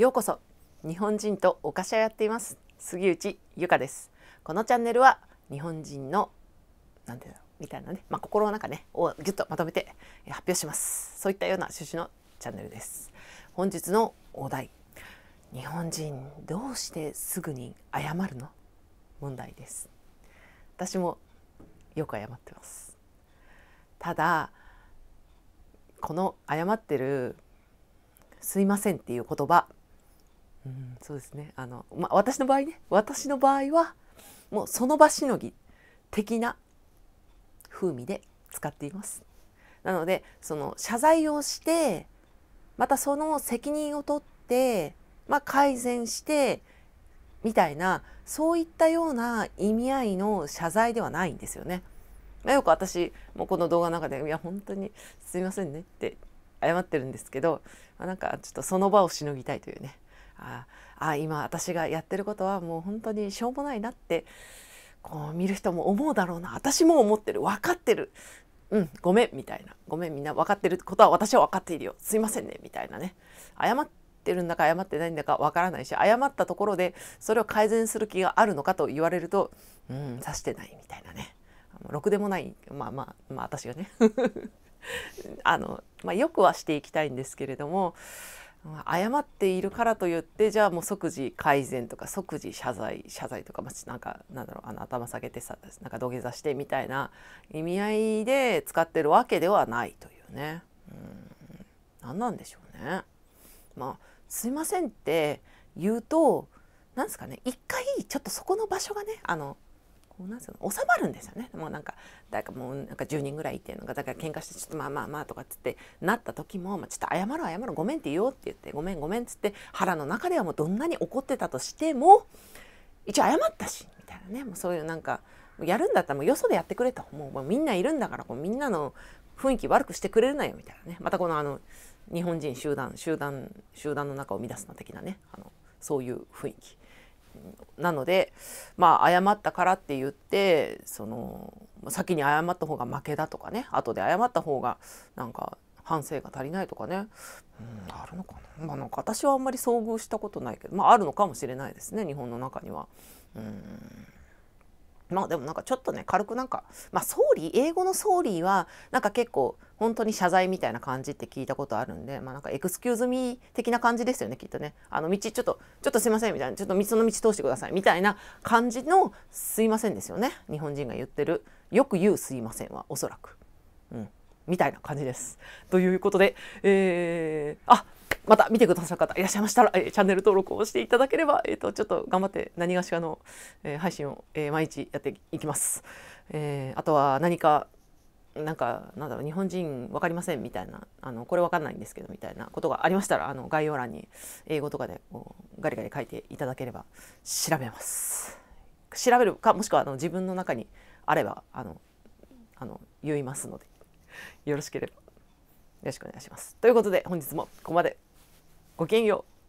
ようこそ日本人とお菓子屋やっています杉内由香ですこのチャンネルは日本人のなんていうのみたいなね、まあ、心の中ねをぎゅっとまとめて発表しますそういったような趣旨のチャンネルです本日のお題日本人どうしてすぐに謝るの問題です私もよく謝ってますただこの謝ってる「すいません」っていう言葉うん、そうですねあの、まあ、私の場合ね私の場合はもうその場しのぎ的な風味で使っていますなのでその謝罪をしてまたその責任を取って、まあ、改善してみたいなそういったような意味合いの謝罪ではないんですよね。よく私もこの動画の中で「いや本当にすいませんね」って謝ってるんですけど、まあ、なんかちょっとその場をしのぎたいというねああ今私がやってることはもう本当にしょうもないなってこう見る人も思うだろうな私も思ってる分かってるうんごめんみたいなごめんみんな分かってることは私は分かっているよすいませんねみたいなね謝ってるんだか謝ってないんだか分からないし謝ったところでそれを改善する気があるのかと言われるとうん指してないみたいなねろくでもないまあまあまあ私がね あの、まあ、よくはしていきたいんですけれども謝っているからといってじゃあもう即時改善とか即時謝罪謝罪とか、まなんかなんだろうあの頭下げてさなんか土下座してみたいな意味合いで使ってるわけではないというね。うん何なんでしょうね。まあすいませんって言うとなんですかね一回ちょっとそこの場所がねあのこうなんすか収まるんですよねもうなんか誰かもうなんか10人ぐらいいてうのがだから喧嘩してちょっとまあまあまあとかっつってなった時も、まあ、ちょっと謝ろう謝ろうごめんって言おうって言ってごめんごめんっつって腹の中ではもうどんなに怒ってたとしても一応謝ったしみたいなねもうそういうなんかやるんだったらもうよそでやってくれともうもうみんないるんだからこうみんなの雰囲気悪くしてくれるなよみたいなねまたこのあの日本人集団集団集団の中を生み出すの的なねあのそういう雰囲気なのでまあ謝ったからって言ってその先に謝った方が負けだとかね後で謝った方がなんか反省が足りないとかね、うん、あるのかな,、まあ、なんか私はあんまり遭遇したことないけど、まあ、あるのかもしれないですね日本の中には。うんまあでもなんかちょっとね軽くなんかまあ総理英語の総理はなんか結構本当に謝罪みたいな感じって聞いたことあるんでまあなんかエクスキューズミー的な感じですよねきっとねあの道ちょっとちょっとすいませんみたいなちょっと道の道通してくださいみたいな感じのすいませんですよね日本人が言ってるよく言うすいませんはおそらくうんみたいな感じですということでえー、あまた見てくださる方いらっしゃいましたら、えチャンネル登録をしていただければ、えーと、とちょっと頑張って何がしかの、えー、配信を、えー、毎日やっていきます。えー、あとは何かなんかなんだろう日本人分かりませんみたいなあのこれ分かんないんですけどみたいなことがありましたらあの概要欄に英語とかでこうガリガリ書いていただければ調べます。調べるかもしくはあの自分の中にあればあのあの言いますのでよろしければよろしくお願いします。ということで本日もここまで。ごきげんよう。